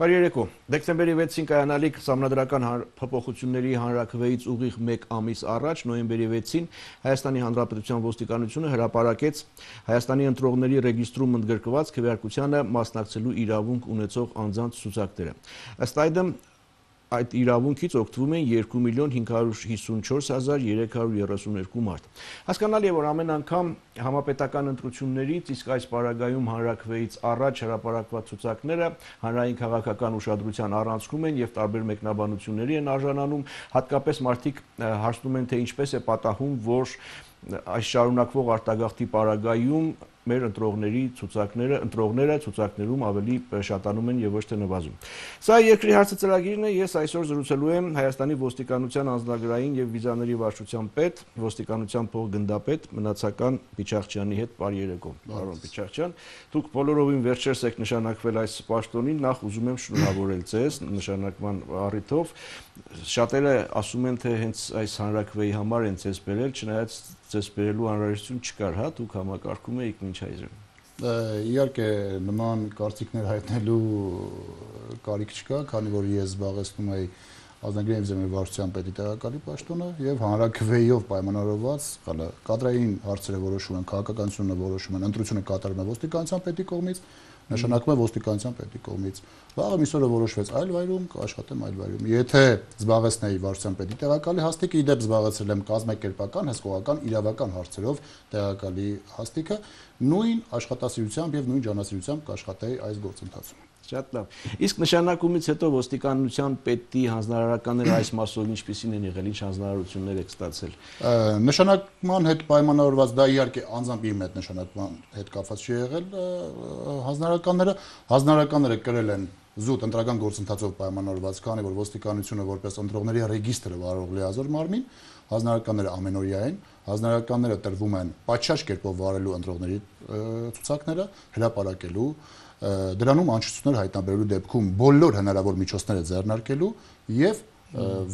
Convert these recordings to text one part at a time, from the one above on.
Բարերեկո։ Դեկտեմբերի 6-ին կայանալիք համանդրական փոփոխությունների հանրակրվեից ուղիղ 1 ամիս առաջ նոյեմբերի 6-ին Հայաստանի Հանրապետության ոստիկանությունը հրապարակեց Հայաստանի ընտրողների ռեգիստրում ընդգրկված քվեարկությանը մասնակցելու իրավունք ունեցող անձանց ցուցակները։ Ըստ այդմ այդ իրավունքից օգտվում են 2 միլիոն 554332 մարդ։ Հասկանալի է, որ ամեն անգամ համապետական ընտրություններից իսկ այս պարագայում հանրակրվեից առաջ հրապարակված ցուցակները հանրային քաղաքական ուշադրության առանցքում են եւ տարբեր մեկնաբանությունների են արժանանում, հատկապես մարդիկ հարցնում են թե ինչպես է պատահում, որ այս շարունակվող արտագաղթի պարագայում մեր ընտրողների ցուցակները, ընտրողները ցուցակներում ավելի շատանում են եւ ոչ թե նվազում։ Սա երկրի հարցը ծրագիրն է, ես այսօր զրուցելու եմ Հայաստանի ոստիկանության անձնագրային եւ վիզաների վարչության պետ, ոստիկանության փոխգնդապետ Մնացական Պիչախչյանի հետ բարի երեկո։ Պարոն Պիչախչյան, դուք բոլորովին վերջերս եք նշանակվել այս պաշտոնին, նախ ուզում եմ շնորհավորել ձեզ նշանակման առիթով։ Շատերը ասում են, թե հենց այս հանրակրվեի համար են ձեզ բերել, չնայած ձեզ բերելու անհրաժեշտություն չկար, հա, դուք համակարգում էիք ոչ այժմ։ Իհարկե նման կարծիքներ հայտնելու կարիք չկա, քանի որ ես զբաղեցնում եի ազգային զինվորության պետի տեղակալի պաշտոնը եւ հանրակրվեյով պայմանավորված կադրային հարցերը որոշում են, քաղաքականությունը որոշում են, ընտրությունը կատարվում է ոստիկանության պետի կողմից, նշանակում է ոստիկանության պետի կողմից։ Վաղը միսօրը որոշվեց այլ վայրում, կաշխատեմ այլ վայրում։ Եթե զբաղեցնեի վարչության պետի տեղակալի հաստիկը, ի դեպ զբաղեցրել եմ կազմակերպական, հսկողական, իրավական հարցերով տեղակալի հաստիկը, նույն աշխատասիրությամբ եւ նույն ջանասիրությամբ կաշխատեի այս գործընթացում։ Շատ լավ։ Իսկ նշանակումից հետո ոստիկանության պետի հանձնարարականները այս մասով ինչպեսին են եղել, ինչ հանձնարարություններ եք ստացել։ Նշանակման հետ պայմանավորված դա իհարկե անձամբ իմ հետ նշանակման հետ կապված չի եղել հանձնարարականները, հանձնարարականները կրել են զուտ ընտրական գործընթացով պայմանավորված, քանի որ ոստիկանությունը որպես ընտրողների ռեգիստրը վարող լիազոր մարմին, հանձնարարականները ամենօրյա են, հանձնարարականները տրվում են պատշաճ կերպով վարելու ընտրողների ցուցակները, հրապարակելու դրանում անշուշտներ հայտնաբերելու դեպքում բոլոր հնարավոր միջոցները ձեռնարկելու եւ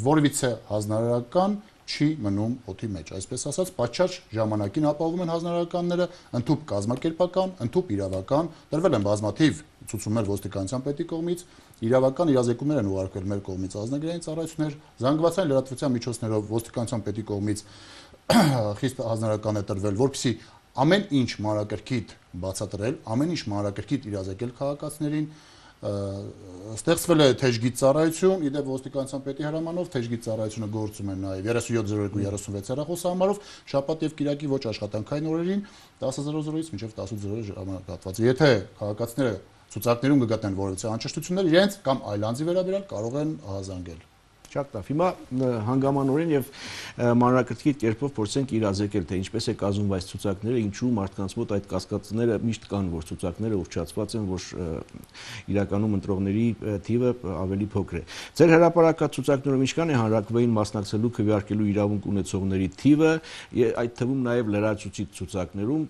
որևիցե հանրարարական չի մնում օթի մեջ, այսպես ասած, պատշաճ ժամանակին ապահովում են հանրարականները, ընդհանուր կազմակերպական, ընդհանուր իրավական, դրվել են բազմաթիվ ցուցումներ ոստիկանության պետի կողմից, իրավական իրազեկումներ են ուղարկվել մեր կողմից ազնագրային ծառայություններ, զանգվածային լրատվության միջոցներով ոստիկանության պետի կողմից խիստ հանրարական է տրվել, որպեսզի ամեն ինչ մանրակրկիտ բացատրել, ամեն ինչ մանրակրկիտ իրազեկել քաղաքացիներին, ստեղծվել է թեժգի ծառայություն, իդեպ ոստիկանության պետի հրամանով թեժգի ծառայությունը գործում է նաև 370236 հեռախոս համարով շաբաթ եւ կիրակի ոչ աշխատանքային օրերին 10:00-ից մինչև 18:00 ժամանակահատվածը։ Եթե քաղաքացիները ցուցակներում կգտնեն որևիցե անճշտություններ, իրենց կամ այլանձի վերաբերյալ կարող են հազանգել։ Շատ լավ։ Հիմա հանգամանորեն եւ մանրակրկիտ կերպով փորձենք իրազեկել թե ինչպես է կազում այս ցուցակները, ինչու մարդկանց մոտ այդ կասկածները միշտ կան, որ ցուցակները ուղղացված են, որ իրականում ընտրողների թիվը ավելի փոքր է։ Ձեր հրապարակած ցուցակներում ինչքան է հանրակրվեին մասնակցելու քվեարկելու իրավունք ունեցողների թիվը, այդ թվում նաեւ լրացուցիչ ցուցակներում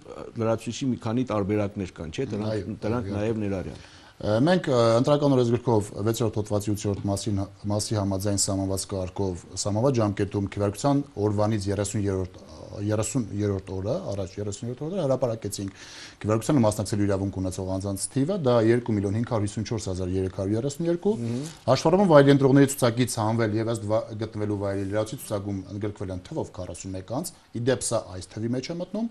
լրացուցիչի մի քանի տարբերակներ կան, չէ՞, դրանք նաև ներառյալ։ Մենք ընտրական օրենսգրքով 6-րդ հոդվածի 8-րդ մասին մասի համաձայն սահմանված կարգով սահմանված ժամկետում քվեարկության օրվանից 30-րդ 30-րդ օրը, առաջ 30-րդ օրը հրապարակեցինք քվեարկությանը մասնակցելու իրավունք ունեցող անձանց թիվը, դա 2 միլիոն 554332, հաշվառումով վայրի ընտրողների ցուցակից հանվել եւ ըստ գտնվելու վայրի լրացի ցուցակում ընդգրկվել են թվով 41 անձ, իդեպ սա այս թվի մեջ է մտնում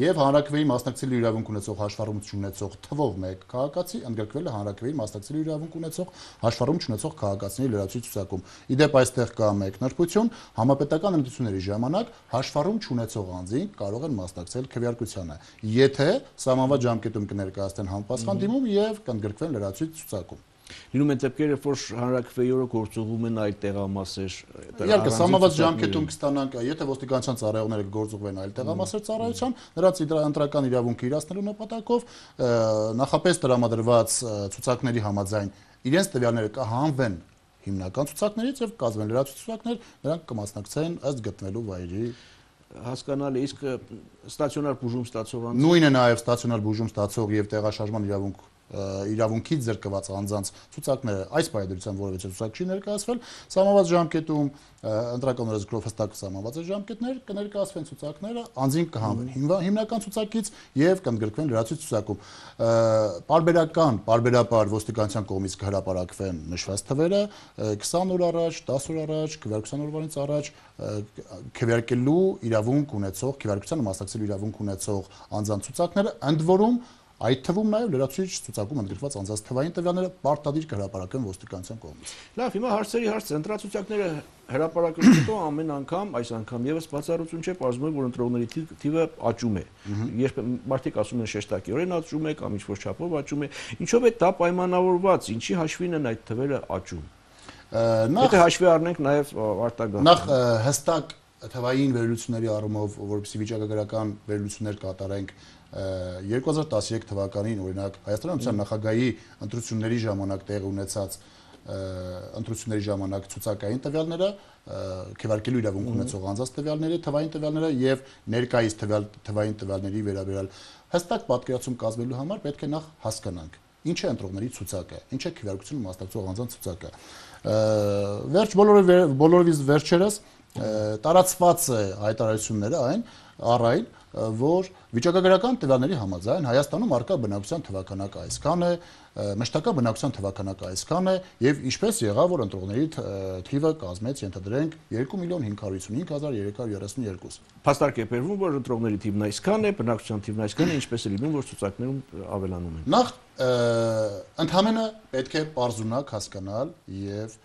եւ հանրակրվեի մասնակցելու իրավունք ունեցող հաշվառում չունեցող թվով 1 քաղաքացի ընդգրկվել է հանրակրվեի մասնակցելու իրավունք ունեցող հաշվառում չունեցող քաղաքացիների լրացուցիչ ցուցակում։ Իդեպ այստեղ կա մեկ նրբություն, համապետական ընդդությունների ժամանակ հաշվառում չունեցող անձին կարող են մասնակցել քվեարկությանը, եթե սահմանված ժամկետում կներկայացնեն համապատասխան դիմում եւ կընդգրկվեն լրացուցիչ ցուցակում։ Լինում են դեպքեր, երբ որ հանրակրվեյորը գործողում են այլ տեղամասեր։ Իհարկե, համաված ժամկետում կստանանք, եթե ոստիկանության ծառայողները գործողվեն այլ տեղամասեր ծառայության, նրանց ընտրական իրավունքը իրացնելու նպատակով նախապես տրամադրված ցուցակների համաձայն իրենց տվյալները կհանվեն հիմնական ցուցակներից եւ կազմեն լրացուցակներ, նրանք կմասնակցեն ըստ գտնվելու վայրի հասկանալի իսկ ստացիոնար բուժում ստացող անձ նույնը նաև ստացիոնար բուժում ստացող եւ տեղաշարժման իրավունք իրավունքից զրկված անձանց ցուցակները այս բայդրության որևէ ցուցակ չի ներկայացվել համաված ժամկետում ընտրական օրենսգրով հստակ համաված ժամկետներ կներկայացվեն ցուցակները անձին կհանվեն հիմնական ցուցակից եւ կընդգրկվեն լրացուցիչ ցուցակում պարբերական պարբերաբար ոստիկանության կողմից կհրապարակվեն նշված թվերը 20 օր առաջ 10 օր առաջ քվեարկության օրվանից առաջ քվեարկելու իրավունք ունեցող քվեարկությանը մասնակցելու իրավունք ունեցող անձանց ցուցակները ընդ որում Այդ թվում նաև լրացուցիչ ցուցակում ընդգրկված անձանց թվային տվյալները պարտադիր կհրապարակեն ոստիկանության կողմից։ Լավ, հիմա հարցերի հարց, ընտրացուցակները հրապարակելուց հետո ամեն անգամ, այս անգամ եւս բացառություն չէ, բարձրում որ ընտրողների թիվը աճում է։ Երբ մարդիկ ասում են շեշտակիորեն աճում է կամ ինչ-որ չափով աճում է, ինչով է դա պայմանավորված, ինչի հաշվին են այդ թվերը աճում։ Նախ եթե հաշվի առնենք նաև արտագաղթ։ Նախ հստակ թվային վերլուծությունների առումով, որովհետեւ վիճակագրական վերլուծություններ կատարենք, 2013 թվականին օրինակ Հայաստանի Հանրության նախագահի ընտրությունների ժամանակ տեղ ունեցած ընտրությունների ժամանակ ցուցակային տվյալները, քվարկելու իրավունք ունեցող անձանց տվյալները, թվային տվյալները եւ ներկայիս տվյալ թվային տվյալների վերաբերյալ հստակ պատկերացում կազմելու համար պետք է նախ հասկանանք ինչ է ընտրողների ցուցակը, ինչ է քվեարկություն մասնակցող անձանց ցուցակը։ Վերջ բոլորը բոլորովից վերջերս տարածված է հայտարարությունները այն առայն որ վիճակագրական տվյալների համաձայն Հայաստանում արկա բնակության թվականակը այսքան է, մշտական բնակության թվականակը այսքան է եւ ինչպես եղավ որ ընտրողների թիվը կազմեց ենթադրենք 2 միլիոն 555332։ Փաստարկ է բերվում որ ընտրողների թիվն այսքան է, բնակության թիվն այսքան է, ինչպես է լինում որ ցուցակներում ավելանում են։ Նախ ընդհանրապես պետք է parzunակ հասկանալ եւ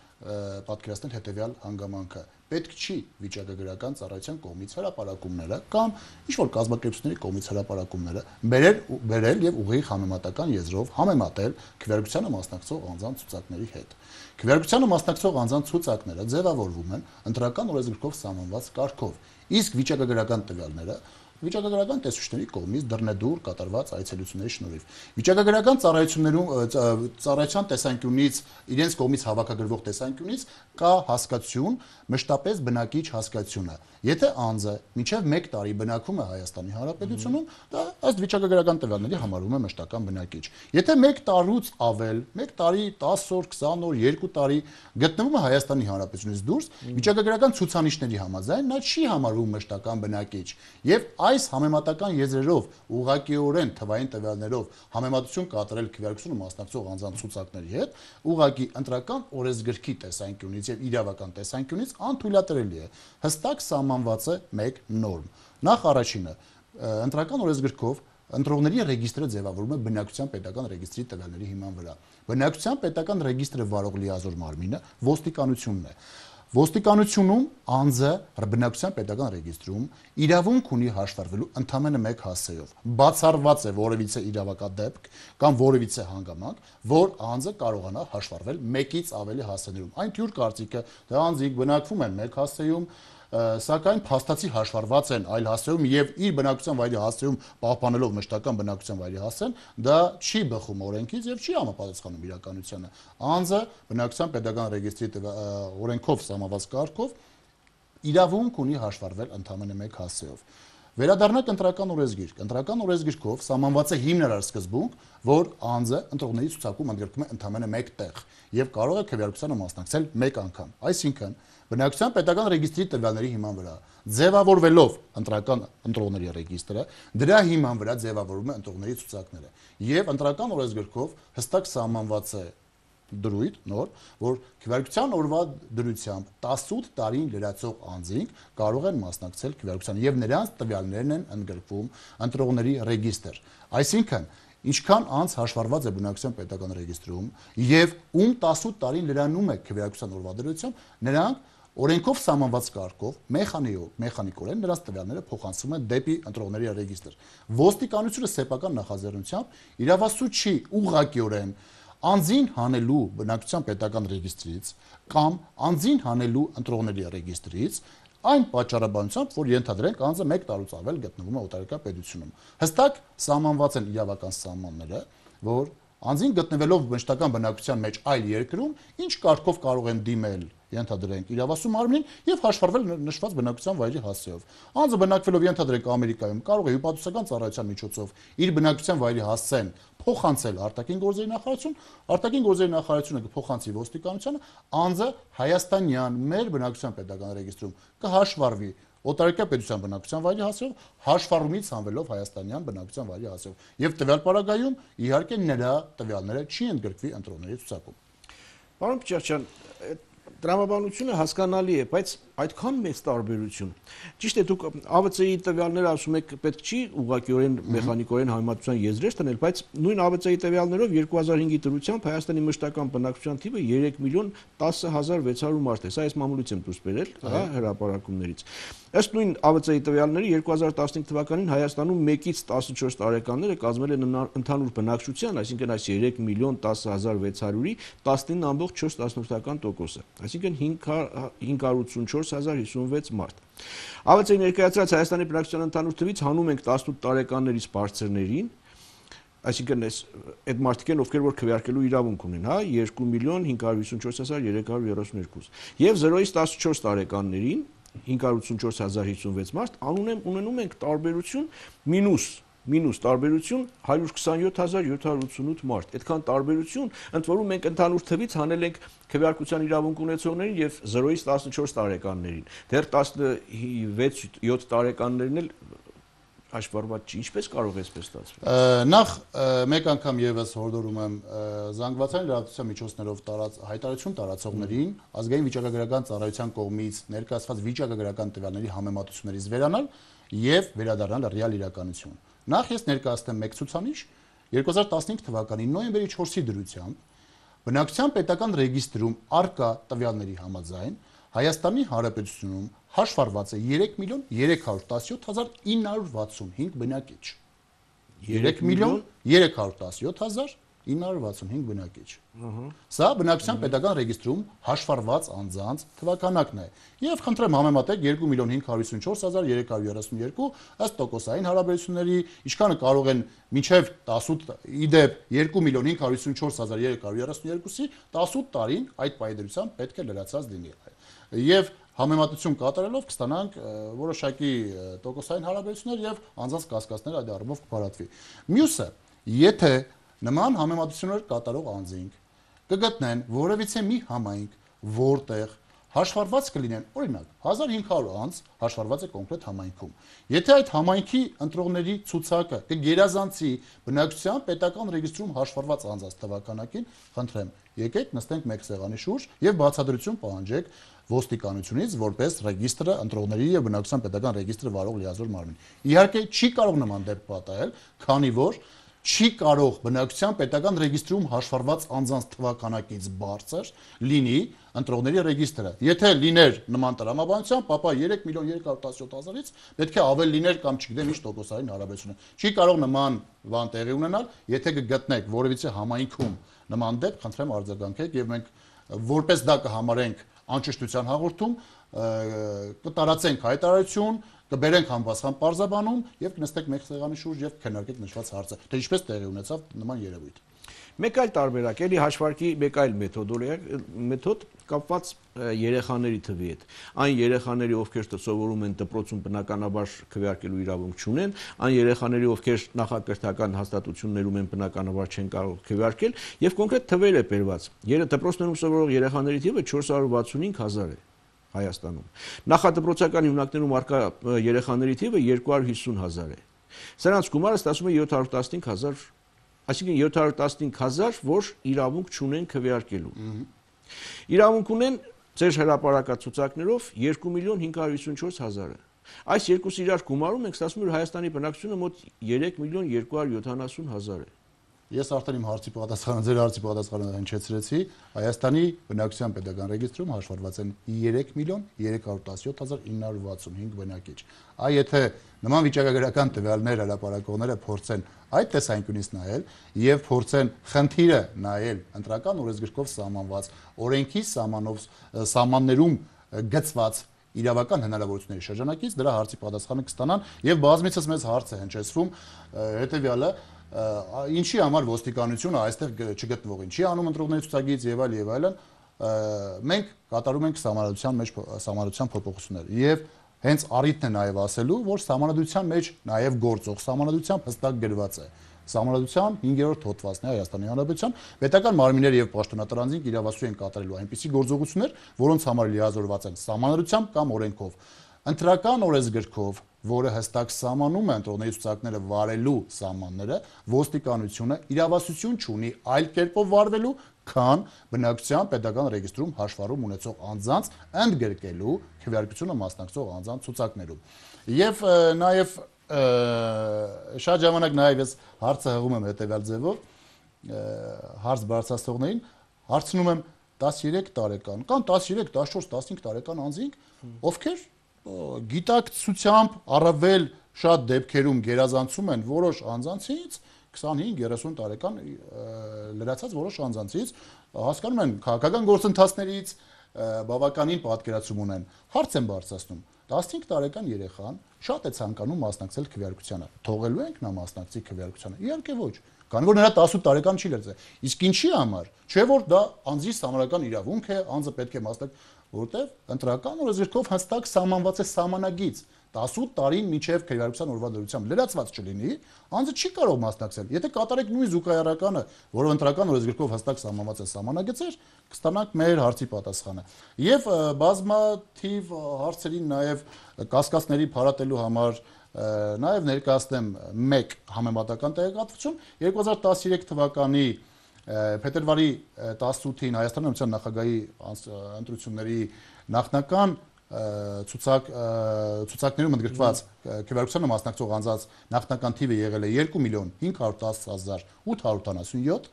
պատկերացնել հետեւյալ հանգամանքը պետք չի վիճակագրական ծառայության կողմից հրապարակումները կամ ինչ որ կազմակերպությունների կողմից հրապարակումները բերել բերել եւ ուղիղ համեմատական եզրով համեմատել քվեարկությանը մասնակցող անձանց ցուցակների հետ։ Քվեարկությանը մասնակցող անձանց ցուցակները ձևավորվում են ընտրական օրենսգրքով սահմանված կարգով, իսկ վիճակագրական տվյալները վիճակագրական տեսուչների կողմից դռնեդուր կատարված այցելությունների շնորհիվ։ Վիճակագրական ծառայություններում ծառայության տեսանկյունից իրենց կողմից հավաքագրվող տեսանկյունից կա հասկացություն, մշտապես բնակիչ հասկացությունը։ Եթե անձը մինչև 1 տարի բնակվում է Հայաստանի Հանրապետությունում, դա ըստ վիճակագրական տվյալների համարվում է մշտական բնակիչ։ Եթե 1 տարուց ավել, 1 տարի 10 օր, 20 օր, 2 տարի գտնվում է Հայաստանի Հանրապետությունից դուրս, վիճակագրական ցուցանիշների համաձայն նա չի համարվում մշտական բնակիչ եւ այ Այս համեմատական եզրերով ուղղակիորեն թվային տվյալներով համեմատություն կատարել քվեարկությունը մասնակցող անձանց ցուցակների հետ ուղղակի ընտրական օրենսգրքի տեսանկյունից եւ իրավական տեսանկյունից անթույլատրելի է։ Հստակ սահմանված է մեկ նորմ։ Նախ առաջինը ընտրական օրենսգրքով ընտրողների ռեգիստրը ձևավորվում է բնակության պետական ռեգիստրի տվյալների հիման վրա։ Բնակության պետական ռեգիստրը վարող լիազոր մարմինը ոստիկանությունն է։ Ոստիկանությունում անձը բնակության պետական ռեգիստրում իրավունք ունի հաշվարկվելու ընդամենը մեկ հասցեով։ Բացառված է որևիցե իրավակադեպք կամ որևիցե հանգամանք, որ անձը կարողանա հաշվարկվել մեկից ավելի հասցեներում։ Այն թյուր կարծիքը, թե անձիկ բնակվում են մեկ հասցեում, սակայն փաստացի հաշվարված են այլ հասցեում եւ իր բնակության վայրի հասցեում պահպանելով մշտական բնակության վայրի հասցեն, դա չի բխում օրենքից եւ չի համապատասխանում իրականությանը։ Անձը բնակության pedagogan ռեգիստրի օրենքով սահմանված կարգով իրավունք ունի հաշվարվել ընդամենը մեկ հասցեով։ Վերադառնանք ընտրական օրենսգիրք։ Ընտրական օրենսգիրքով սահմանված է հիմնարար սկզբունք, որ անձը ընտրողների ցուցակում ընդգրկում է ընդամենը մեկ տեղ եւ կարող է քվեարկությանը մասնակցել մեկ անգամ։ Այսինքն, բնակչության պետական ռեգիստրի տվյալների հիման վրա ձևավորվելով ընտրական ընտրողների ռեգիստրը դրա հիման վրա ձևավորվում է ընտրողների ցուցակները եւ ընտրական օրենսգրքով հստակ սահմանված է դրույթ նոր, որ քվեարկության օրվա դրությամբ 18 տարին լրացող անձինք կարող են մասնակցել քվեարկության եւ նրանց տվյալներն են ընդգրկվում ընտրողների ռեգիստր։ Այսինքն, ինչքան անց հաշվառված է բնակության պետական ռեգիստրում եւ ում 18 տարին լրանում է քվեարկության օրվա դրությամբ, նրանք Օրենքով սահմանված կարգով մեխանիկով, մեխանիկորեն նրանց տվյալները փոխանցվում են դեպի ընտրողների ռեգիստր։ Ոստիկանությունը սեփական նախաձեռնությամբ իրավասու չի ուղղակիորեն անձին հանելու բնակության պետական ռեգիստրից կամ անձին հանելու ընտրողների ռեգիստրից այն պատճառաբանությամբ, որ ենթադրենք անձը 1 տարուց ավել գտնվում է օտարերկրյա պետությունում։ Հստակ սահմանված են իրավական սահմանները, որ անձին գտնվելով մշտական բնակության մեջ այլ երկրում ինչ կարգով կարող են դիմել ենթադրենք իրավասու մարմնին եւ հաշվարվել նշված բնակության վայրի հասցեով։ Անձը բնակվելով ենթադրենք Ամերիկայում կարող է հյուպատոսական ծառայության միջոցով իր բնակության վայրի հասցեն փոխանցել արտաքին գործերի նախարարություն, արտաքին գործերի նախարարությունը կփոխանցի ոստիկանությանը, անձը հայաստանյան մեր բնակության պետական ռեգիստրում կհաշվարվի օտարերկրյա պետության բնակության վայրի հասցեով հաշվառումից հանվելով հայաստանյան բնակության վայրի հասցեով եւ տվյալ պարագայում իհարկե նրա տվյալները չի ընդգրկվի ընտրողների ցուցակում Պարոն Պիճարչյան, այդ տրամաբանությունը հասկանալի է, բայց այդքան մեծ տարբերություն։ Ճիշտ է, դուք ԱՎՑ-ի տվյալները ասում եք, պետք չի ուղղակիորեն մեխանիկորեն համեմատության եզրեր տնել, բայց նույն ԱՎՑ-ի տվյալներով 2005-ի դրությամբ Հայաստանի մշտական բնակչության թիվը 3 միլիոն 10600 մարդ է։ Սա ես մամուլից եմ դուրս բերել, հա, հրապարակումներից։ Ըստ նույն ԱՎՑ-ի տվյալների 2015 թվականին Հայաստանում 1-ից 14 տարեկանները կազմել են ընդհանուր բնակչության, այսինքն այս 3 միլիոն 10600-ի 19.4%-ը այսինքն 584056 մարդ։ ԱՎՑ-ի ներկայացրած Հայաստանի բնակչության ընդհանուր թվից հանում ենք 18 տարեկաններից բարձրներին, այսինքն այս այդ մարդիկ են ովքեր որ քվեարկելու իրավունք ունեն, հա, 2 միլիոն 554332 եւ 0-ից 14 տարեկաններին 584056 մարդ անունեն ունենում ենք տարբերություն մինուս 0.5 մինուս տարբերություն 127788 մարդ։ Այդքան տարբերություն, ընդ որում մենք ընդհանուր թվից հանել ենք քվեարկության իրավունք ունեցողներին եւ 0-ից 14 տարեկաններին։ Դեռ 16-7 տարեկաններն էլ հաշվառված չի, ինչպես կարող է այսպես ստացվել։ Նախ մեկ անգամ եւս հորդորում եմ զանգվածային լրատվության միջոցներով տարած հայտարարություն տարածողներին ազգային վիճակագրական ծառայության կողմից ներկայացված վիճակագրական տվյալների համեմատություններից վերանալ եւ վերադառնալ ռեալ իրականություն։ Նախ ես ներկայացնեմ մեկ ցուցանիշ 2015 թվականի նոյեմբերի 4-ի դրությամբ բնակչության պետական ռեգիստրում արկա տվյալների համաձայն Հայաստանի Հանրապետությունում հաշվառված է 3 միլիոն 317965 բնակիչ։ 3 միլիոն 317965 965 բնակիչ։ Ահա։ Սա բնակչության պետական ռեգիստրում հաշվառված անձանց թվականակն է։ Եվ խնդրեմ համեմատեք 2 միլիոն 554332 ըստ տոկոսային հարաբերությունների, ինչքանը կարող են մինչև 18 իդեպ 2 միլիոն 554332-ի 18 տարին այդ պայմանությամբ պետք է լրացած լինի։ Եվ համեմատություն կատարելով կստանանք որոշակի տոկոսային հարաբերություններ եւ անձանց կասկածները այդ առումով կբարատվի։ Մյուսը, եթե նման համեմատություններ կատարող անձինք կգտնեն որևիցե մի համայնք, որտեղ հաշվառված կլինեն, օրինակ, 1500 անց հաշվառված է կոնկրետ համայնքում։ Եթե այդ համայնքի ընտրողների ցուցակը կգերազանցի բնակչության պետական ռեգիստրում հաշվառված անձած թվականակին, խնդրեմ, եկեք նստենք մեկ սեղանի շուրջ եւ բացատրություն պահանջեք ոստիկանությունից, որպես ռեգիստրը ընտրողների եւ բնակչության պետական ռեգիստրը վարող լիազոր մարմին։ Իհարկե, չի կարող նման դեպք պատահել, քանի որ չի կարող բնակչության պետական ռեգիստրում հաշվառված անձանց թվականակից բարձր լինի ընտրողների ռեգիստրը։ Եթե լիներ նման տրամաբանությամբ, ապա 3 միլիոն 317000-ից պետք է ավել լիներ կամ չգիտեմ ինչ տոկոսային հարաբերությունը։ Չի կարող նման բան տեղի ունենալ, եթե կգտնեք որևիցե համայնքում նման դեպք, խնդրեմ արձագանքեք եւ մենք որպես դա կհամարենք անճշտության հաղորդում կտարածենք հայտարարություն կբերենք համապատասխան պարզաբանում եւ կնստեք մեկ սեղանի շուրջ եւ քննարկեք նշված հարցը թե ինչպես տեղի ունեցավ նման երևույթ Մեկ այլ տարբերակ էլի հաշվարկի մեկ այլ մեթոդոլոգիա մեթոդ կապված երեխաների թվի հետ։ Այն երեխաների, ովքեր սովորում են դպրոցում բնականաբար քվեարկելու իրավունք չունեն, այն երեխաների, ովքեր նախակրթական հաստատություններում են բնականաբար չեն կարող քվեարկել, եւ կոնկրետ թվեր է բերված։ Դպրոցներում սովորող երեխաների թիվը 465000 է։ Հայաստանում։ Նախադպրոցական հիմնակներում արկա երեխաների թիվը 250.000 է։ Սրանց գումարը ստացում է 715.000, այսինքն 715.000, որ իրավունք չունեն քվեարկելու։ Իրավունք ունեն ձեր հրապարակացուցակներով 2 միլիոն 554 հազարը։ Այս երկուս իրար գումարում ենք ստացվում, որ Հայաստանի բնակչությունը մոտ 3 միլիոն 270 հազար է։ Ես արդեն իմ հարցի պատասխանը ձեր հարցի պատասխանը հնչեցրեցի։ Հայաստանի բնակչության pedagogical ռեգիստրում հաշվարված են 3 միլիոն 317965 բնակիչ։ Այ եթե նման վիճակագրական տվյալներ հրապարակողները փորձեն այդ տեսանկյունից նայել եւ փորձեն խնդիրը նայել ընտրական օրենսգրքով սահմանված օրենքի սահմանով սահմաններում գծված իրավական հնարավորությունների շրջանակից դրա հարցի պատասխանը կստանան եւ բազմիցս մեզ հարց է հնչեցվում հետեւյալը ինչի համար ոստիկանությունը այստեղ չգտնվող ինչի անում ընտրողների ցուցակից եւ այլ եւ այլն մենք կատարում ենք համարության մեջ համարության փոփոխություններ եւ հենց առիթն է նաեւ ասելու որ համարության մեջ նաեւ գործող համարության հստակ գրված է համարության 5-րդ հոդվածն է Հայաստանի Հանրապետության պետական մարմիններ եւ պաշտոնատարանձին իրավասու են կատարելու այնպիսի գործողություններ, որոնց համար լիազորված են համարությամբ կամ օրենքով Ընտրական օրենսգրքով, որը հստակ սահմանում է ընտրողների ցուցակները վարելու սահմանները, ոստիկանությունը իրավասություն չունի այլ կերպով վարվելու, քան բնակության պետական ռեգիստրում հաշվառում ունեցող անձանց ընդգրկելու քվեարկությունը մասնակցող անձանց ցուցակներում։ Եվ նաև շատ ժամանակ նաև ես հարցը հղում եմ հետևյալ ձևով հարց բարձրացողներին հարցնում եմ 13 տարեկան կամ 13, 14, 15 տարեկան անձինք ովքեր գիտակցությամբ առավել շատ դեպքերում գերազանցում են որոշ անձանցից 25-30 տարեկան լրացած որոշ անձանցից հասկանում են քաղաքական գործընթացներից բավականին պատկերացում ունեն հարց են բարձրացնում 15 տարեկան երեխան շատ է ցանկանում մասնակցել քվեարկությանը թողելու ենք նա մասնակցի քվեարկությանը իհարկե ոչ քանի որ նրա 18 տարեկան չի լրացել իսկ ինչի համար չէ որ դա անձի համարական իրավունք է անձը պետք է մասնակցի որովհետև ընտրական օրենսգրքով հստակ սահմանված է սահմանագից 18 տարին միջև քրեվարության օրվա դրությամբ լրացված չլինի, անձը չի կարող մասնակցել։ Եթե կատարեք նույն զուգահեռականը, որով ընտրական օրենսգրքով հստակ սահմանված է սահմանագծեր, կստանանք մեր հարցի պատասխանը։ Եվ բազմաթիվ հարցերին նաև կասկածների փարատելու համար նաև ներկայացնեմ մեկ համեմատական տեղեկատվություն 2013 թվականի Փետրվարի 18-ին Հայաստանի Հանրության նախագահի ընտրությունների նախնական ցուցակ ցուցակներում ընդգրկված քվեարկությանը մասնակցող անձանց նախնական թիվը եղել է 2 միլիոն 510877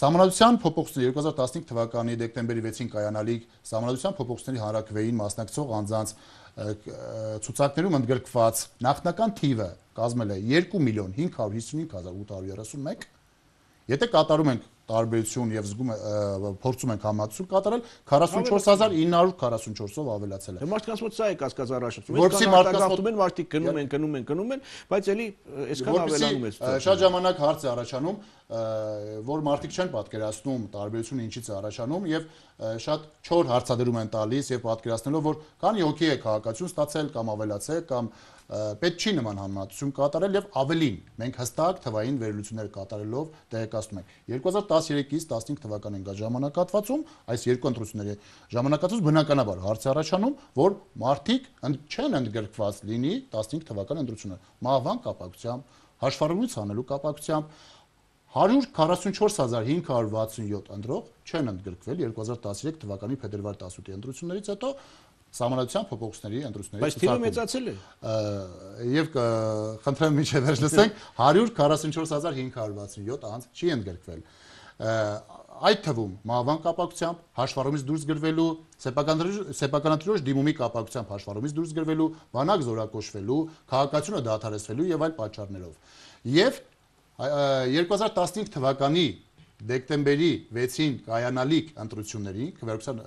Սամանալության փոփոխությունները 2015 թվականի դեկտեմբերի 6-ին կայանալիք Սամանալության փոփոխությունների հանրակրվեին մասնակցող անձանց ցուցակներում ընդգրկված նախնական թիվը կազմել է 2 միլիոն 555831 եթե կատարում ենք տարբերություն եւ զգում փորձում ենք համացու կատարել 44944-ով ավելացել է։ դե Մարդկանց մոտ սա է կասկած առաջացում։ Որպեսի մարդկանց են մարդիկ գնում են, գնում են, գնում են, բայց էլի այսքան ավելանում է։ Շատ ժամանակ հարց է առաջանում, որ մարդիկ չեն պատկերացնում տարբերությունը ինչից է առաջանում եւ շատ չոր հարցադրում են տալիս եւ պատկերացնելով որ քանի հոգի է քաղաքացիություն ստացել կամ ավելացել կամ պետք չի նման համատություն կատարել եւ ավելին մենք հստակ թվային վերլուծություններ կատարելով տեղեկացնում ենք 2013-ից 15 թվականին գա ժամանակահատվածում այս երկու ընտրությունների ժամանակահատվածում բնականաբար հարց առաջանում որ մարտիկ չեն ընդգրկված լինի 15 թվական ընտրությունը մահվան կապակցությամբ հաշվառումից անելու կապակցությամբ 144567 ընտրող չեն ընդգրկվել 2013 թվականի փետրվար 18-ի ընտրություններից հետո Սահմանադրությամբ փոփոխությունների ընդրուսների Բայց թիվը մեծացել է։ Եվ խնդրեմ միջև վերջ լսենք 144567 անց չի ընդգրկվել։ Այդ թվում մահվան կապակցությամբ հաշվառումից դուրս գրվելու, սեփականատրոշ դիմումի կապակցությամբ հաշվառումից դուրս գրվելու, բանակ զորակոչվելու, քաղաքացիությունը դադարեցվելու եւ այլ պատճառներով։ Եվ 2015 թվականի դեկտեմբերի 6-ին կայանալիք ընտրություններին, քվերքսան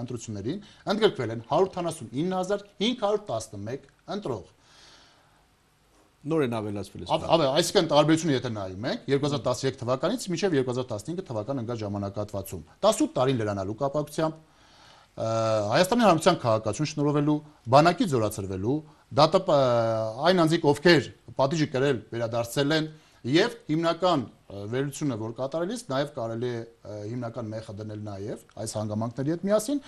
ընտրություններին ընդգրկվել են 179511 ընտրող։ Նոր են ավելացվել այս։ Ավե, այսինքն տարբերությունը եթե նայում ենք 2013 թվականից մինչև 2015 թվական ընկա ժամանակահատվածում 18 տարին լրանալու կապակցությամբ Հայաստանի Հանրության քաղաքացիություն շնորհվելու, բանակի զորացրվելու, դատապ այն անձիկ ովքեր պատիժը կրել, վերադարձել են, են եւ հիմնական վերլուծությունը, որ կատարելիս նաեւ կարելի է հիմնական մեխը դնել նաեւ այս հանգամանքների հետ միասին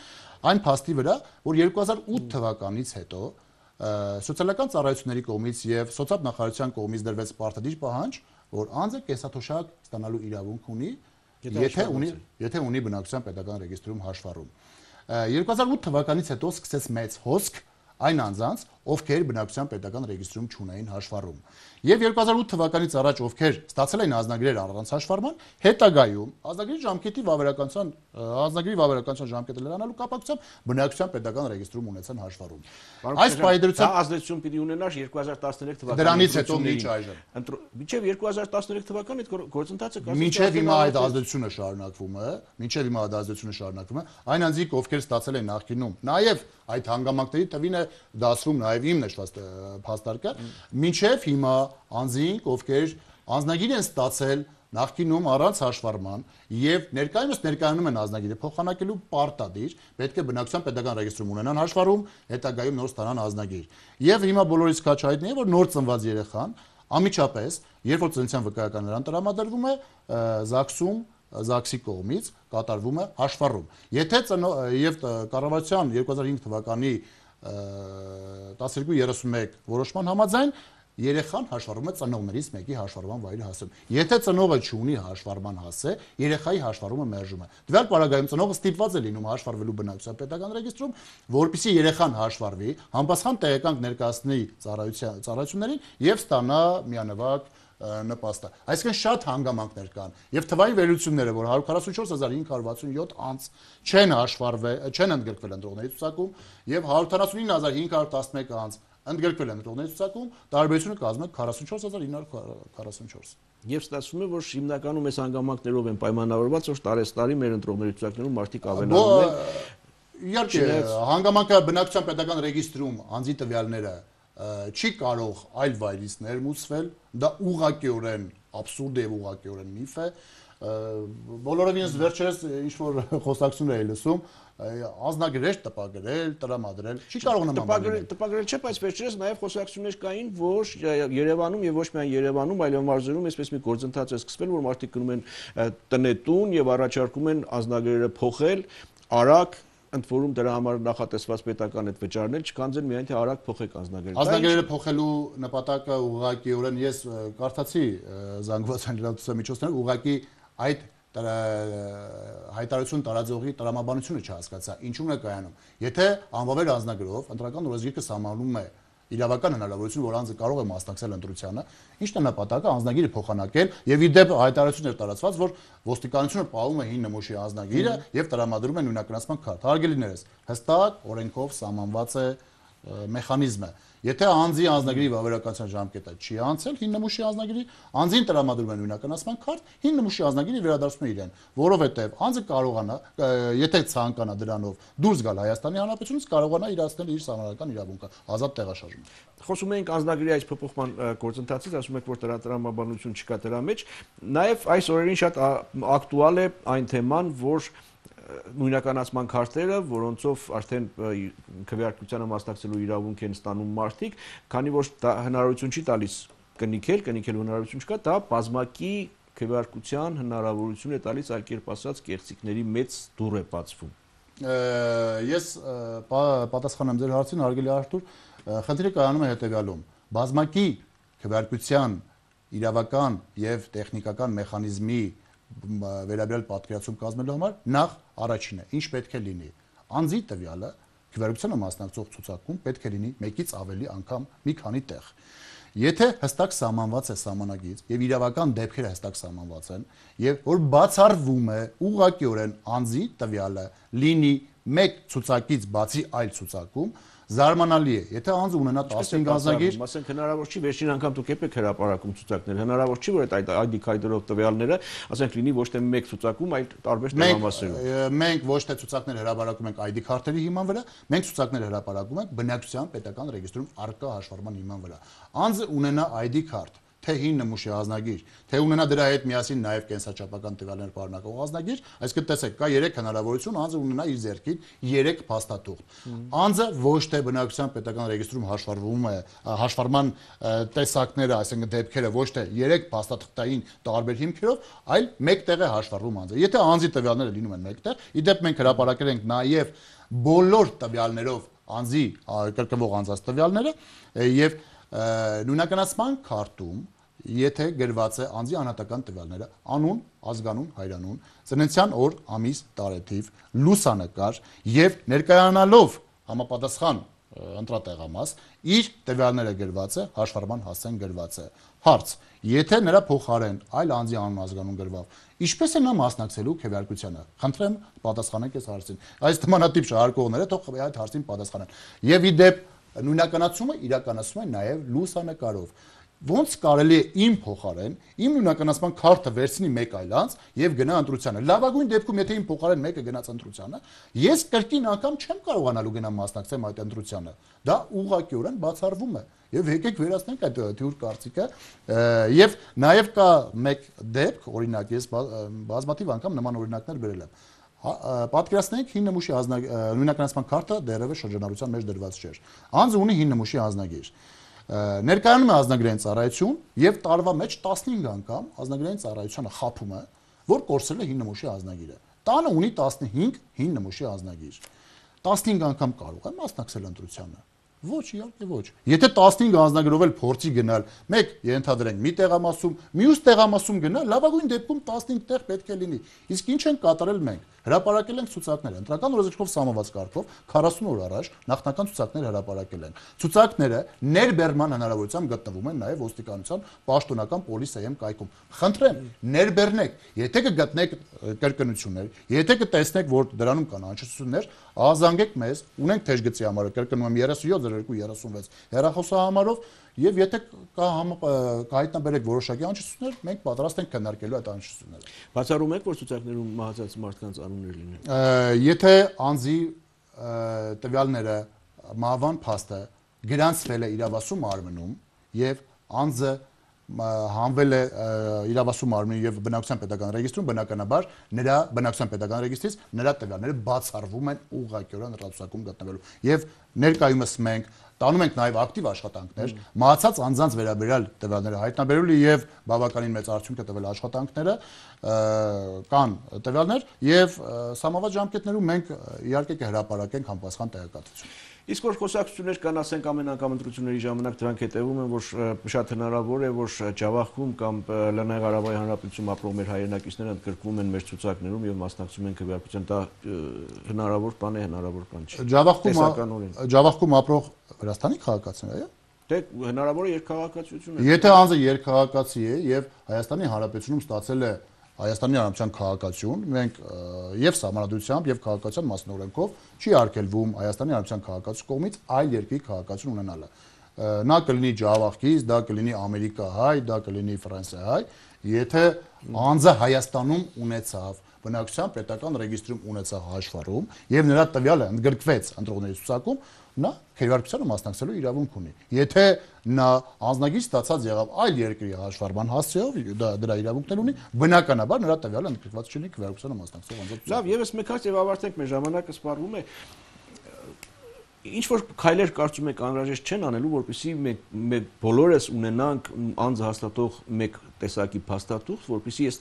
այն փաստի վրա, որ 2008 թվականից հետո սոցիալական ծառայությունների կողմից եւ սոցիալ նախարարության կողմից դրվեց պարտադիր պահանջ, որ անձը կեսաթոշակ ստանալու իրավունք ունի, եթե ունի, եթե ունի բնակչության պետական ռեգիստրում հաշվառում։ 2008 թվականից հետո սկսեց մեծ հոսք այն անձանց, ովքեր բնակության պետական ռեգիստրում չունեին հաշվառում։ Եվ 2008 թվականից առաջ ովքեր ստացել էին ազնագրեր առանց հաշվառման, հետագայում ազնագրի ժամկետի վավերականության ազնագրի վավերականության ժամկետը լրանալու կապակցությամբ բնակության պետական ռեգիստրում ունեցան հաշվառում։ Այս պայդրության ազդեցություն պիտի ունենար 2013 թվականին։ Դրանից հետո միջ այժմ։ Մինչև 2013 թվականն այդ գործընթացը կազմակերպել։ Մինչև հիմա այդ ազդեցությունը շարունակվում է, մինչև հիմա այդ ազդեցությունը շարունակվում է։ Այն անձիկ, ովքեր ստացել են նախկինում, նաև այդ հանգամանքների թվին է դասվում նաև նաև իմ նշված փաստարկը, մինչև հիմա անձինք, ովքեր անznագիր են ստացել նախկինում առանց հաշվառման եւ ներկայումս ներկայանում են ազնագիրը փոխանակելու պարտադիր պետք է բնակչության pedagogan ռեգիստրում ունենան հաշվառում հետագայում նոր ստանան ազնագիր եւ հիմա բոլորից քաչ հայտնի է որ նոր ծնված երեխան ամիջապես երբ որ ծննդյան վկայական նրան տրամադրվում է զաքսում զաքսի կողմից կատարվում է հաշվառում եթե եւ կառավարության 2005 թվականի 1231 որոշման համաձայն երեխան հաշվառումը ծնողներից մեկի հաշվառման վայրի հասում։ Եթե ծնողը չունի հաշվառման հասե, երեխայի հաշվառումը մերժում է։ Դվյալ պարագայում ծնողը ստիպված է լինում հաշվառվելու բնակության պետական ռեգիստրում, որpիսի երեխան հաշվառվի, համապատասխան տեղեկանք ներկայացնի ծառայության ծառայություններին եւ ստանա միանավակ նպաստա։ Այսինքն շատ հանգամանքներ կան եւ թվային վերլուծումները, որ 144567 անց չեն հաշվարվել, չեն ընդգրկվել ընդրողների ցուցակում եւ 139511 անց ընդգրկվել են ընդրողների ցուցակում, տարբերությունը կազմում է 44944։ Եվ ստացվում է, որ հիմնականում այս հանգամանքներով են պայմանավորված, որ տարեստարի մեր ընտրողների ցուցակներում մարդիկ ավելանում են։ Իհարկե, հանգամանքը բնակչության պետական ռեգիստրում անձի տվյալները չի կարող այլ վայրից ներմուծվել, դա ուղղակիորեն абսուրդ եւ ուղղակիորեն միֆ է։ Բոլորովին ես վերջերս ինչ որ խոսակցություններ էի լսում, ազնագրեր տպագրել, տրամադրել, չի կարող նման տպագրել, տպագրել չէ, բայց վերջերս նաև խոսակցություններ կային, որ Երևանում եւ ոչ միայն Երևանում, այլև մարզերում այսպես մի գործընթաց է սկսվել, որ մարդիկ գնում են տնետուն եւ առաջարկում են ազնագրերը փոխել արագ ընդ որում դրա համար նախատեսված պետական այդ վճարներ չկանձեն միայն թե արագ փոխեք անձնագրերը։ Անձնագրերը փոխելու նպատակը ուղղակիորեն ես կարդացի զանգված հանրապետության ուղղակի այդ հայտարարություն տարածողի տրամաբանությունը չհասկացա։ Ինչու՞ն է կայանում։ Եթե անվավեր անձնագրով ընտրական օրենսգիրքը սահմանում է 1 իրավական հնարավորություն, որ անձը կարող է մասնակցել ընտրությանը, ինչն է նպատակը անձնագիրը փոխանակել եւ ի դեպ հայտարարություն էր տարածված, որ ոստիկանությունը պահում է 5 նմուշի անձնագիրը եւ տրամադրում է նույնակնացման քարտ։ Հարգելիներս, հստակ օրենքով սահմանված է մեխանիզմը։ Եթե անձի անձնագրի վավերակացության ժամկետը չի անցել, հին նմուշի անձնագրի անձին տրամադրում են նույնականացման քարտ, հին նմուշի անձնագիրը վերադարձնում է իրեն, որովհետև անձը կարողանա, եթե ցանկանա դրանով դուրս գալ Հայաստանի Հանրապետությունից, կարողանա իրացնել իր սահմանական իրավունքը, ազատ տեղաշարժում։ Խոսում ենք անձնագրի այս փոփոխման գործընթացից, ասում եք, որ դրա տրամաբանություն չկա դրա մեջ, նաև այս օրերին շատ ակտուալ է այն թեման, որ նույնականացման քարտերը, որոնցով արդեն քվեարկությանը մասնակցելու իրավունք են ստանում մարդիկ, քանի որ դա հնարավորություն չի տալիս կնիքել, կնիքելու հնարավորություն չկա, դա բազմակի քվեարկության հնարավորություն է տալիս այլ կերպ ասած կեղծիքների մեծ դուռ է բացվում։ Ես պատասխանեմ ձեր հարցին, Արգելի Արտուր, խնդիրը կայանում է հետևյալում։ Բազմակի քվեարկության իրավական եւ տեխնիկական մեխանիզմի վերաբերյալ պատկերացում կազմելու համար նախ առաջինը ինչ պետք է լինի անձի տվյալը քվերությունը մասնակցող ցուցակում պետք է լինի մեկից ավելի անգամ մի քանի տեղ Եթե հստակ սահմանված է սահմանագից եւ իրավական դեպքերը հստակ սահմանված են եւ որ բացառվում է ուղղակիորեն անձի տվյալը լինի մեկ ցուցակից բացի այլ ցուցակում, զարմանալի է։ Եթե անձը ունենա 15 անձնագիր, ասենք հնարավոր չի վերջին անգամ դուք եք հրաապարակում ցուցակներ, հնարավոր չի որ այդ այդ ID card-երով տվյալները, ասենք լինի ոչ թե մեկ ցուցակում, այլ տարբեր տեղամասերում։ Մենք ոչ թե ցուցակներ հրաապարակում ենք ID card-երի հիման վրա, մենք ցուցակներ հրաապարակում ենք բնակչության պետական ռեգիստրում արկա հաշվառման հիման վրա։ Անձը ունենա ID card թե հին նմուշի ազնագիր, թե ունենա դրա հետ միասին նաև կենսաչափական տվյալներ պարունակող ազնագիր, այսինքն տեսեք, կա 3 հնարավորություն անձը ունենա իր ձեռքին 3 փաստաթուղթ։ Անձը ոչ թե բնակչության պետական ռեգիստրում հաշվառվում է հաշվառման տեսակները, այսինքն դեպքերը ոչ թե 3 փաստաթղթային տարբեր հիմքերով, այլ մեկ տեղ է հաշվառվում անձը։ Եթե անձի տվյալները լինում են մեկտեղ, իդեպ մենք հրապարակել ենք նաև բոլոր տվյալներով անձի կրկնվող անձած տվյալները եւ և նույնականացման քարտում եթե գրված է անձի անհատական տվյալները, անուն, ազգանուն, հայրանուն, ծննդյան օր, ամիս, տարեթիվ, լուսանկար եւ ներկայանալով համապատասխան ընտրատեղամաս իր տվյալները գրված է հաշվառման հասցեն գրված է հարց եթե նրա փոխարեն այլ անձի անուն ազգանուն գրվավ ինչպես է նա մասնակցելու քվեարկությանը խնդրեմ պատասխանեք այս հարցին այս նմանատիպ շարքողները թող այդ հարցին պատասխանեն եւ ի դեպ նույնականացումը իրականացում են նաև լուսանկարով ոնց կարելի է իմ փոխարեն իմ նույնականացման քարտը վերցնի մեկ այլ անց եւ գնա ընտրությանը լավագույն դեպքում եթե իմ փոխարեն մեկը գնաց ընտրությանը ես կրկին անգամ չեմ կարողանալու գնամ մասնակցեմ այդ ընտրությանը դա ուղղակիորեն բացառվում է եւ եկեք վերացնենք այդ դյուր կարծիքը եւ նաեւ կա մեկ դեպք օրինակ ես բազմաթիվ անգամ նման օրինակներ բերել եմ Հա, պատկերացնենք հին նմուշի հանձնագիր նույնականացման քարտը դերևս շրջանառության մեջ դրված չէր։ Անձը ունի հին նմուշի հանձնագիր։ Ներկայանում է հանձնագրային ծառայություն եւ տարվա մեջ 15 անգամ հանձնագրային ծառայությունը խափում է, որ կորսել է հին նմուշի հանձնագիրը։ Տանը ունի 15 հին նմուշի հանձնագիր։ 15 անգամ կարող է մասնակցել ընտրությանը։ Ոչ, իհարկե ոչ։ Եթե 15 անձնագրով էլ փորձի գնալ, մեկ ենթադրենք մի տեղամասում, մյուս տեղամասում գնա, լավագույն դեպքում 15 տեղ պետք է լինի։ Իսկ ինչ են կատարել մենք Հրապարակել ենք ցուցակներ, ընտրական օրենսգրքով սահմանված կարգով 40 օր առաջ նախնական ցուցակներ հրապարակել են։ Ցուցակները ներբեռնման հնարավորությամբ գտնվում են նաև ոստիկանության պաշտոնական պոլիսայեմ կայքում։ Խնդրեմ, ներբեռնեք, եթե կգտնեք կրկնություններ, եթե կտեսնեք, որ դրանում կան անշտություններ, ազանգեք մեզ, ունենք թեժ գծի համարը կրկնում եմ 370236 հեռախոսահամարով եւ եթե կա հայտնաբերեք որոշակի անշուշտներ, մենք պատրաստ ենք քննարկելու այդ անշուշտները։ Բացառում եք, որ ցուցակներում մահացած մարդկանց անուններ լինեն։ Եթե անձի տվյալները մահվան փաստը գրանցվել է իրավասու մարմնում եւ անձը հանվել է իրավասու մարմնի եւ բնակության պետական ռեգիստրում բնականաբար նրա բնակության պետական ռեգիստրից նրա տվյալները բացառվում են ուղղակիորեն ռացուցակում գտնվելու եւ ներկայումս մենք տանում ենք նաև ակտիվ աշխատանքներ, մահացած անձանց վերաբերյալ տվյալները հայտնաբերելու եւ բավականին մեծ արդյունք է տվել աշխատանքները կան տվյալներ եւ համավաճ ժամկետներում մենք իհարկե կհրապարակենք համապատասխան տեղեկատվություն։ Իսկ որ խոսակցություններ կան, ասենք ամեն անգամ ընտրությունների ժամանակ դրանք հետևում են, որ շատ հնարավոր է, որ Ջավախքում կամ Լեռնային Ղարաբաղի Հանրապետությունում ապրող մեր հայրենակիցները ընդգրկվում են մեր ցուցակներում եւ մասնակցում են քվեարկության, դա հնարավոր բան է, հնարավոր բան չէ։ Ջավախքում Ջավախքում ապրող Վրաստանի քաղաքացիներ, այո թե դե, հնարավոր է երկխաղակացություն է։ Եթե անձը երկխաղակացի է եւ Հայաստանի Հանրապետությունում ստացել է Հայաստանի Հանրապետության քաղաքացիուն մենք եւ համանդրությամբ եւ քաղաքացիական մասնօրենքով չի արգելվում Հայաստանի Հանրապետության քաղաքացու կողմից այլ երկրի քաղաքացիություն ունենալը։ Նա կլինի Ջավախքից, դա կլինի Ամերիկա հայ, դա կլինի Ֆրանսիա հայ, եթե անձը Հայաստանում ունեցավ բնակչության պետական ռեգիստրում ունեցա հաշվառում եւ նրա տվյալը ընդգրկվեց ընտրողների ցուցակում, նա քերվարկությանը մասնակցելու իրավունք ունի։ Եթե նա անznագից ստացած եղավ այլ երկրի հաշվառման հասցեով, դա դրա իրավունքներ ունի, բնականաբար նրա տվյալը ընդգրկված չունի քերվարկությանը մասնակցող անձը։ Լավ, եւս մեկ հատ եւ ավարտենք մեր ժամանակը սպառվում է ինչ որ քայլեր կարծում եք անհրաժեշտ չեն անելու, որպեսզի մենք մենք բոլորս ունենանք անձհաստատող մեկ տեսակի փաստաթուղթ, որպեսզի այս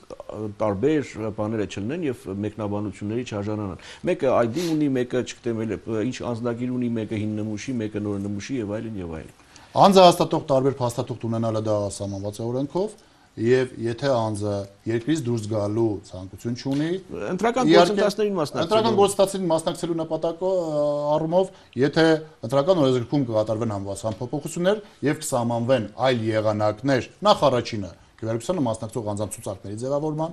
տարբեր բաները չլինեն եւ մեկնաբանությունների չարժանանան։ Մեկը ID ունի, մեկը չգիտեմ, ինչ անձնագիր ունի, մեկը հին նմուշի, մեկը նոր նմուշի եւ այլն եւ այլն։ Անձհաստատող տարբեր փաստաթուղթ ունենալը դա սահմանված է օրենքով, եւ եթե անձը երկրից դուրս գալու ցանկություն չունի, ընտրական գործընթացներին մասնակցելու ընտրական գործընթացին մասնակցելու նպատակը առումով, եթե ընտրական օրենսգրքում կկատարվեն համապատասխան փոփոխություններ եւ կսահմանվեն այլ եղանակներ, նախ առաջինը գյուղերուսանը մասնակցող անձանց ցուցակների ձևավորման,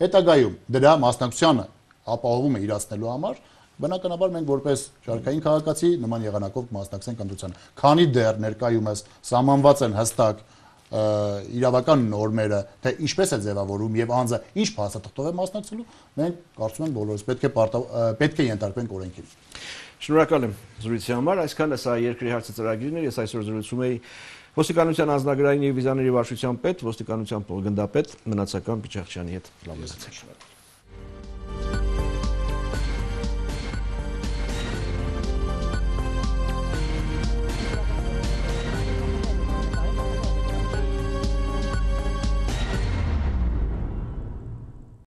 հետագայում դրա մասնակցությանը ապահովումը իրացնելու համար բնականաբար մենք որպես շարքային քաղաքացի նման եղանակով մասնակցենք ընտրությանը։ Քանի դեռ ներկայումս սահմանված են հստակ իրավական նորմերը, թե ինչպես է ձևավորում եւ անձը ինչ փաստաթղթով է մասնակցելու, մենք կարծում եմ բոլորս պետք է պետք է ենթարկվենք օրենքին։ Շնորհակալ եմ զրույցի համար։ Այսքանը սա երկրի հարցը ծրագիրն էր։ Ես այսօր զրուցում էի ոստիկանության անձնագրային եւ վիզաների վարչության պետ, ոստիկանության փոխգնդապետ Մնացական Պիչախչյանի հետ։ Լավ լսեցիք։